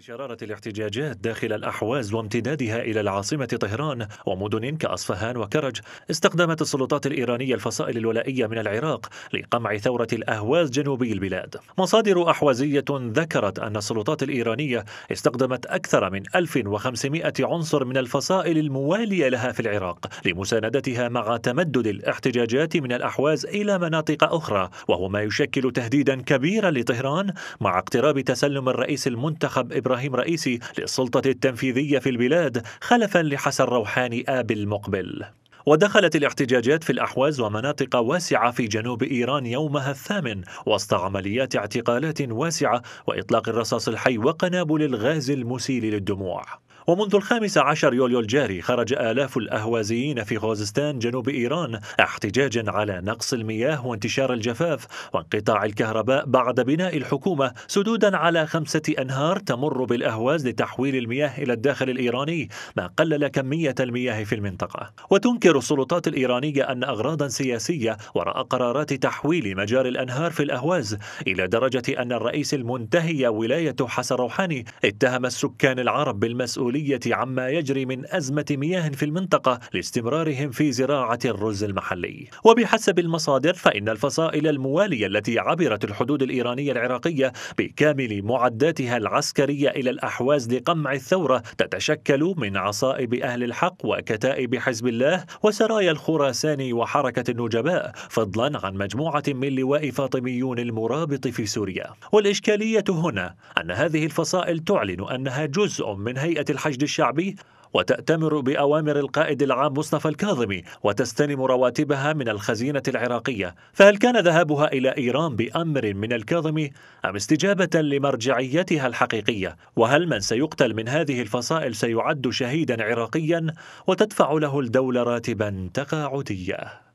شرارة الاحتجاجات داخل الأحواز وامتدادها إلى العاصمة طهران ومدن كأصفهان وكرج استخدمت السلطات الإيرانية الفصائل الولائية من العراق لقمع ثورة الأهواز جنوبي البلاد مصادر أحوازية ذكرت أن السلطات الإيرانية استخدمت أكثر من 1500 عنصر من الفصائل الموالية لها في العراق لمساندتها مع تمدد الاحتجاجات من الأحواز إلى مناطق أخرى وهو ما يشكل تهديدا كبيرا لطهران مع اقتراب تسلم الرئيس المنتخب إبراهيم رئيسي للسلطة التنفيذية في البلاد خلفا لحسن روحاني آب المقبل ودخلت الاحتجاجات في الأحواز ومناطق واسعة في جنوب إيران يومها الثامن وسط عمليات اعتقالات واسعة وإطلاق الرصاص الحي وقنابل الغاز المسيل للدموع ومنذ الخامس عشر يوليو الجاري خرج آلاف الأهوازيين في خوزستان جنوب إيران احتجاجا على نقص المياه وانتشار الجفاف وانقطاع الكهرباء بعد بناء الحكومة سدودا على خمسة أنهار تمر بالأهواز لتحويل المياه إلى الداخل الإيراني ما قلل كمية المياه في المنطقة وتنكر السلطات الإيرانية أن أغراضا سياسية وراء قرارات تحويل مجاري الأنهار في الأهواز إلى درجة أن الرئيس المنتهي ولاية حسن روحاني اتهم السكان العرب بالمسؤولية المسؤولية عما يجري من أزمة مياه في المنطقة لاستمرارهم في زراعة الرز المحلي وبحسب المصادر فإن الفصائل الموالية التي عبرت الحدود الإيرانية العراقية بكامل معداتها العسكرية إلى الأحواز لقمع الثورة تتشكل من عصائب أهل الحق وكتائب حزب الله وسرايا الخراسان وحركة النجباء فضلا عن مجموعة من لواء فاطميون المرابط في سوريا والإشكالية هنا أن هذه الفصائل تعلن أنها جزء من هيئة الحق الحشد الشعبي وتأتمر بأوامر القائد العام مصطفى الكاظمي وتستلم رواتبها من الخزينة العراقية فهل كان ذهابها إلى إيران بأمر من الكاظمي أم استجابة لمرجعيتها الحقيقية وهل من سيقتل من هذه الفصائل سيعد شهيدا عراقيا وتدفع له الدولة راتبا تقاعديا